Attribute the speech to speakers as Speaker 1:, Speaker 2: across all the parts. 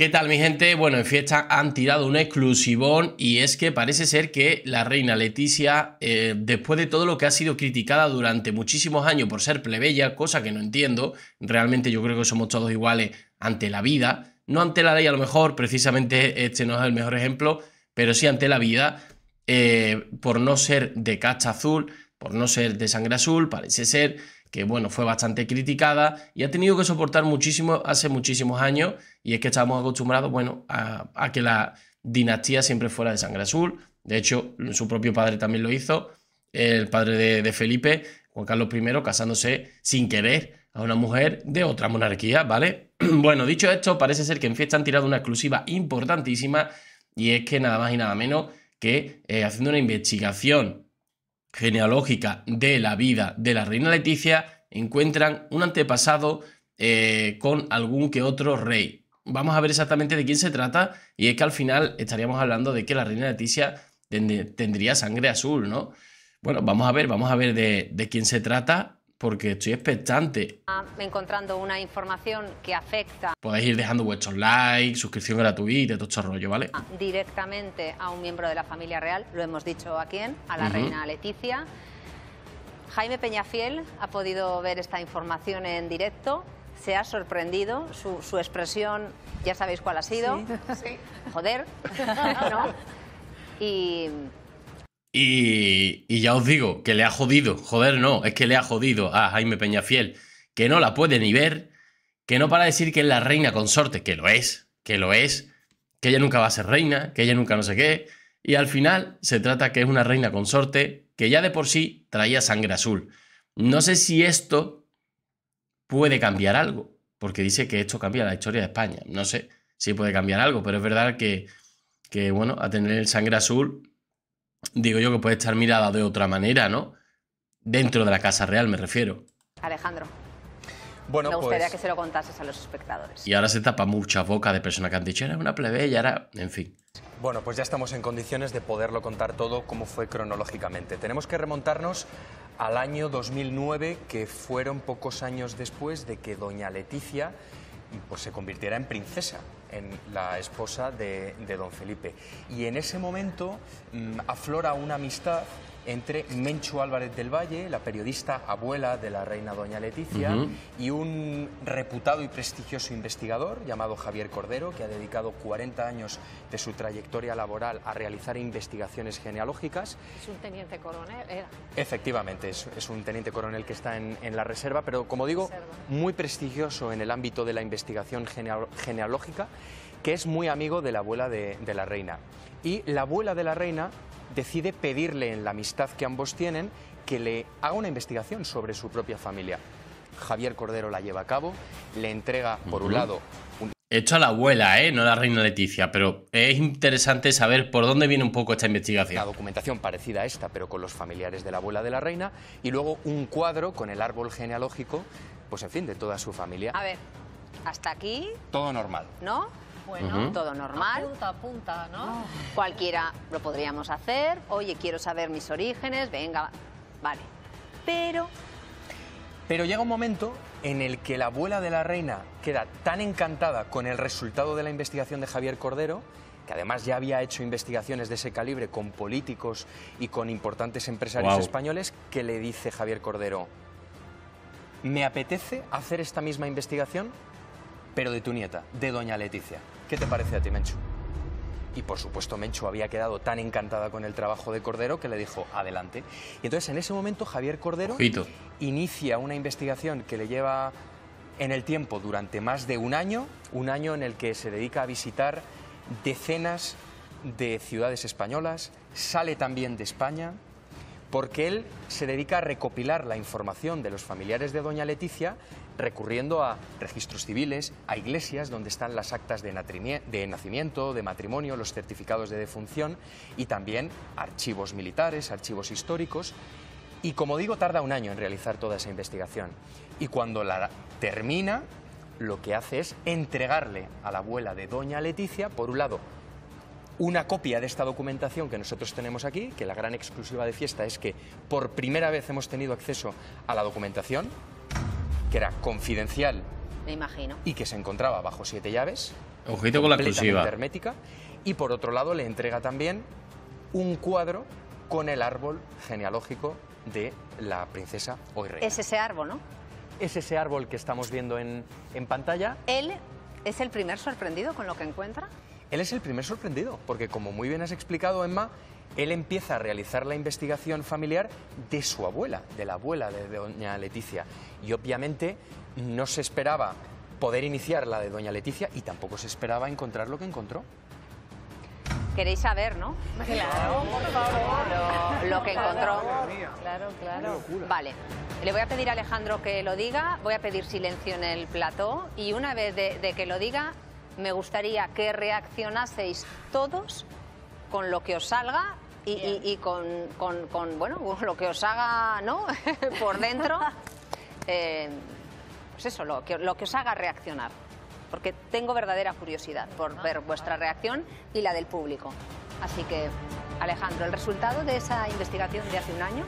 Speaker 1: ¿Qué tal mi gente? Bueno, en fiesta han tirado un exclusivón y es que parece ser que la reina Leticia, eh, después de todo lo que ha sido criticada durante muchísimos años por ser plebeya, cosa que no entiendo, realmente yo creo que somos todos iguales ante la vida, no ante la ley a lo mejor, precisamente este no es el mejor ejemplo, pero sí ante la vida, eh, por no ser de casta azul, por no ser de sangre azul, parece ser que bueno, fue bastante criticada y ha tenido que soportar muchísimo hace muchísimos años y es que estábamos acostumbrados, bueno, a, que la dinastía siempre fuera de sangre azul. De hecho, su propio padre también lo hizo, el padre de, Felipe, Juan Carlos I, casándose sin querer a una mujer de otra monarquía, ¿vale? bueno, dicho esto, parece ser que en fiesta han tirado una exclusiva importantísima y es que nada más y nada menos que eh, haciendo una investigación genealógica de la vida de la reina Leticia encuentran un antepasado eh, con algún que otro rey. Vamos a ver exactamente de quién se trata y es que al final estaríamos hablando de que la reina Leticia tendría sangre azul, ¿no? Bueno, vamos a ver, vamos a ver de, de quién se trata porque estoy expectante.
Speaker 2: Ah, encontrando una información que afecta.
Speaker 1: Podéis ir dejando vuestros likes, suscripción gratuita, todo este rollo, ¿vale? Ah,
Speaker 2: directamente a un miembro de la familia real, lo hemos dicho a quién, ¿eh? a la reina Leticia. Jaime Peñafiel ha podido ver esta información en directo. Se ha sorprendido, su, expresión, ya sabéis cuál ha sido. Sí. sí. Joder. ¿No? Y
Speaker 1: y, ya os digo que le ha jodido, joder, no, es que le ha jodido a Jaime Peñafiel, que no la puede ni ver, que no para decir que es la reina consorte, que lo es, que lo es, que ella nunca va a ser reina, que ella nunca no sé qué, y al final se trata que es una reina consorte que ya de por sí traía sangre azul. No sé si esto puede cambiar algo, porque dice que esto cambia la historia de España, no sé si puede cambiar algo, pero es verdad que, que bueno, a tener el sangre azul digo yo que puede estar mirada de otra manera, ¿no? Dentro de la Casa Real, me refiero.
Speaker 2: Alejandro. Bueno, me gustaría pues- que se lo contases a los espectadores.
Speaker 1: Y ahora se tapa mucha boca de personas que han dicho, era una plebeya, era... En fin.
Speaker 3: Bueno, pues ya estamos en condiciones de poderlo contar todo como fue cronológicamente. Tenemos que remontarnos al año 2009, que fueron pocos años después de que doña Leticia pues, se convirtiera en princesa en la esposa de, don Felipe. Y en ese momento mm, aflora una amistad entre Menchu Álvarez del Valle, la periodista abuela de la reina doña Leticia, y un reputado y prestigioso investigador llamado Javier Cordero, que ha dedicado 40 años de su trayectoria laboral a realizar investigaciones genealógicas.
Speaker 2: Es un teniente coronel, era.
Speaker 3: Efectivamente, es, un teniente coronel que está en, la reserva, pero como digo, muy prestigioso en el ámbito de la investigación genealógica que es muy amigo de la abuela de, la reina. Y la abuela de la reina decide pedirle en la amistad que ambos tienen que le haga una investigación sobre su propia familia. Javier Cordero la lleva a cabo, le entrega, por un lado,
Speaker 1: hecho a la abuela, ¿eh? no a la reina Leticia, pero es interesante saber por dónde viene un poco esta investigación. La documentación
Speaker 3: parecida a esta, pero con los familiares de la abuela de la reina, y luego un cuadro con el árbol genealógico, pues en fin, de toda su familia. A
Speaker 2: ver. Hasta aquí. Todo normal. ¿No? Bueno, todo normal. ...apunta, punta, ¿no? Cualquiera lo podríamos hacer. Oye, quiero saber mis orígenes, venga, vale. Pero.
Speaker 3: Pero llega un momento en el que la abuela de la reina queda tan encantada con el resultado de la investigación de Javier Cordero que además ya había hecho investigaciones de ese calibre con políticos y con importantes empresarios españoles, que le dice Javier Cordero, me apetece hacer esta misma investigación pero de tu nieta, de doña Leticia. ¿Qué te parece a ti, Menchu? Y por supuesto Menchu había quedado tan encantada con el trabajo de Cordero que le dijo, adelante. Y entonces en ese momento Javier Cordero inicia una investigación que le lleva en el tiempo durante más de un año, un año en el que se dedica a visitar decenas de ciudades españolas, sale también de España, porque él se dedica a recopilar la información de los familiares de doña Leticia recurriendo a registros civiles, a iglesias donde están las actas de, nacimiento, de matrimonio, los certificados de defunción y también archivos militares, archivos históricos. Y como digo, tarda un año en realizar toda esa investigación. Y cuando la termina, lo que hace es entregarle a la abuela de doña Leticia, por un lado, una copia de esta documentación que nosotros tenemos aquí, que la gran exclusiva de fiesta es que por primera vez hemos tenido acceso a la documentación, que era confidencial. Me imagino. Y que se encontraba bajo siete llaves. Ojito con la exclusiva. hermética. Y por otro lado le entrega también un cuadro con el árbol genealógico de la princesa hoy Es ese árbol, ¿no? Es ese árbol que estamos viendo en, en pantalla.
Speaker 2: Él es el primer sorprendido con lo que encuentra.
Speaker 3: Él es el primer sorprendido, porque como muy bien has explicado, Emma, él empieza a realizar la investigación familiar de su abuela, de la abuela de doña Leticia. Y obviamente no se esperaba poder iniciar la de doña Leticia y tampoco se esperaba encontrar lo que encontró.
Speaker 2: Queréis saber, ¿no? Claro, Lo, que encontró. Claro, claro. Vale. Le voy a pedir a Alejandro que lo diga, voy a pedir silencio en el plató y una vez de que lo diga, me gustaría que reaccionaseis todos con lo que os salga y, con, bueno, lo que os haga ¿no? por dentro, eh, pues eso, lo que, lo que os haga reaccionar. Porque tengo verdadera curiosidad por ah, ver vuestra reacción y la del público. Así que, Alejandro, ¿el resultado de esa investigación de hace un año?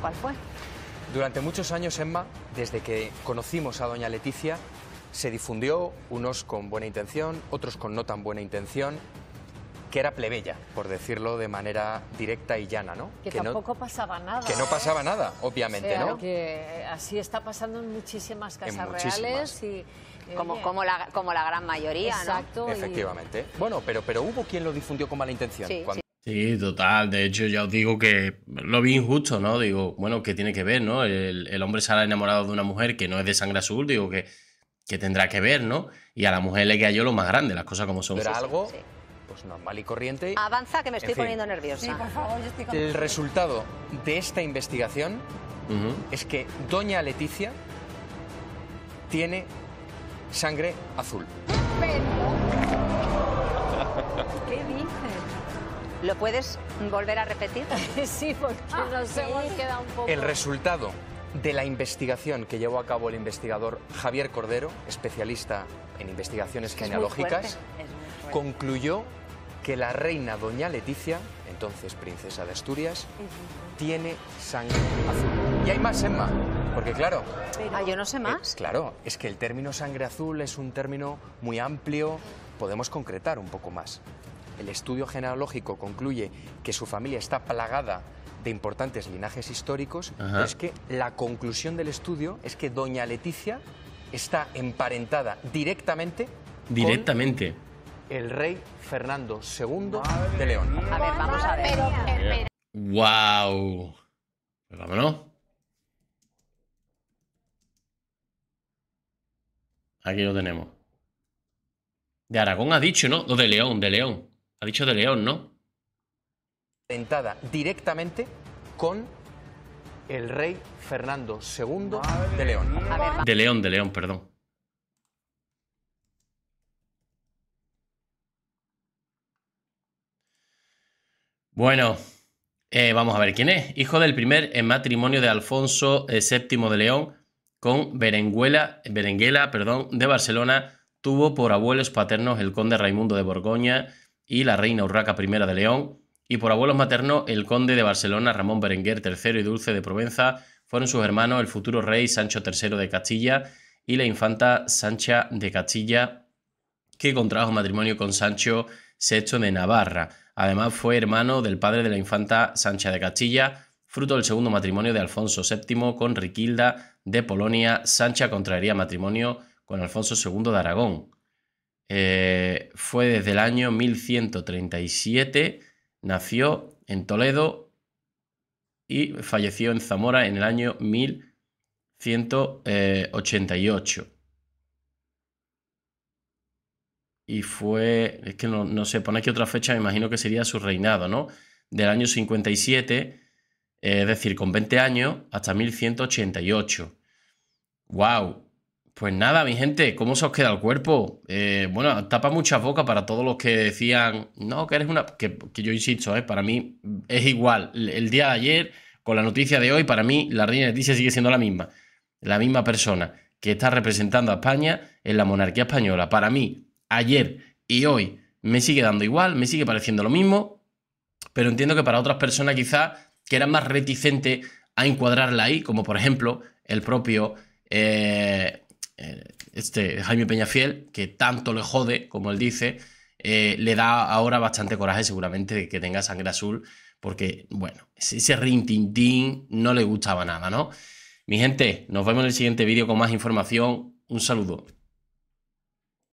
Speaker 2: ¿Cuál fue?
Speaker 3: Durante muchos años, Emma, desde que conocimos a doña Leticia, se difundió, unos con buena intención, otros con no tan buena intención, que era plebeya, por decirlo de manera directa y llana, ¿no? Que, tampoco
Speaker 2: pasaba nada. Que no
Speaker 3: pasaba ¿eh? nada, obviamente, ¿no?
Speaker 2: Que así está pasando en muchísimas casas reales y... Eh, como, como, la, gran mayoría, Exacto, Efectivamente.
Speaker 3: Bueno, pero, hubo quien lo difundió con mala intención.
Speaker 1: Sí, total. De hecho, ya os digo que lo vi injusto, ¿no? Digo, bueno, ¿qué tiene que ver, no? El, hombre hombre ha enamorado de una mujer que no es de sangre azul, digo que, que tendrá que ver, ¿no? Y a la mujer le queda yo lo más grande, las cosas como son. Pero algo
Speaker 3: pues normal y corriente.
Speaker 2: Avanza, que me estoy poniendo nerviosa. El
Speaker 3: resultado de esta investigación es que doña Leticia tiene sangre azul.
Speaker 2: ¿Qué dices? ¿Lo puedes volver a repetir? sí, porque un poco... El
Speaker 3: resultado de la investigación que llevó a cabo el investigador Javier Cordero, especialista en investigaciones genealógicas, concluyó que la reina Doña Leticia, entonces princesa de Asturias, tiene sangre azul. Y hay más, Emma, porque claro...
Speaker 2: Ah, yo no sé eh, más.
Speaker 3: claro, es que el término sangre azul es un término muy amplio, podemos concretar un poco más. El estudio genealógico concluye que su familia está plagada de importantes linajes históricos, es que la conclusión del estudio es que Doña Leticia está emparentada directamente...
Speaker 1: Directamente
Speaker 3: el rey Fernando II de León.
Speaker 2: A ver, vamos a ver.
Speaker 1: ¡Wow! vámonos. Aquí lo tenemos. De Aragón ha dicho, ¿no? O de León, de León. Ha dicho de León, ¿no?
Speaker 3: Tentada directamente con el rey Fernando II de León.
Speaker 1: de León, de León, perdón. Bueno, eh, vamos a ver quién es. Hijo del primer en matrimonio de Alfonso VII eh, de León con Berenguela, Berenguela perdón, de Barcelona, tuvo por abuelos paternos el conde Raimundo de Borgoña y la reina Urraca I de León, y por abuelos maternos el conde de Barcelona Ramón Berenguer III y Dulce de Provenza, fueron sus hermanos el futuro rey Sancho III de Castilla y la infanta Sancha de Castilla, que contrajo matrimonio con Sancho VI de Navarra. Además fue hermano del padre de la infanta Sancha de Castilla, fruto del segundo matrimonio de Alfonso VII con Riquilda de Polonia. Sancha contraería matrimonio con Alfonso II de Aragón. Eh, fue desde el año 1137, nació en Toledo y falleció en Zamora en el año 1188. y fue, es que no, se sé, pone aquí otra fecha, me imagino que sería su reinado, ¿no? Del año 57, eh, es decir, con 20 años, hasta 1188. ¡Wow! Pues nada, mi gente, ¿cómo se os queda el cuerpo? Eh, bueno, tapa muchas bocas para todos los que decían, no, que eres una... Que, que yo insisto, ¿eh? para mí es igual. El día de ayer, con la noticia de hoy, para mí la reina Leticia sigue siendo la misma. La misma persona que está representando a España en la monarquía española. Para mí, ayer y hoy me sigue dando igual, me sigue pareciendo lo mismo, pero entiendo que para otras personas quizás que eran más reticente a encuadrarla ahí, como por ejemplo el propio eh, eh, este Jaime Peñafiel, que tanto le jode, como él dice, eh, le da ahora bastante coraje seguramente de que tenga sangre azul, porque bueno, ese rintintín no le gustaba nada, ¿no? Mi gente, nos vemos en el siguiente vídeo con más información. Un saludo.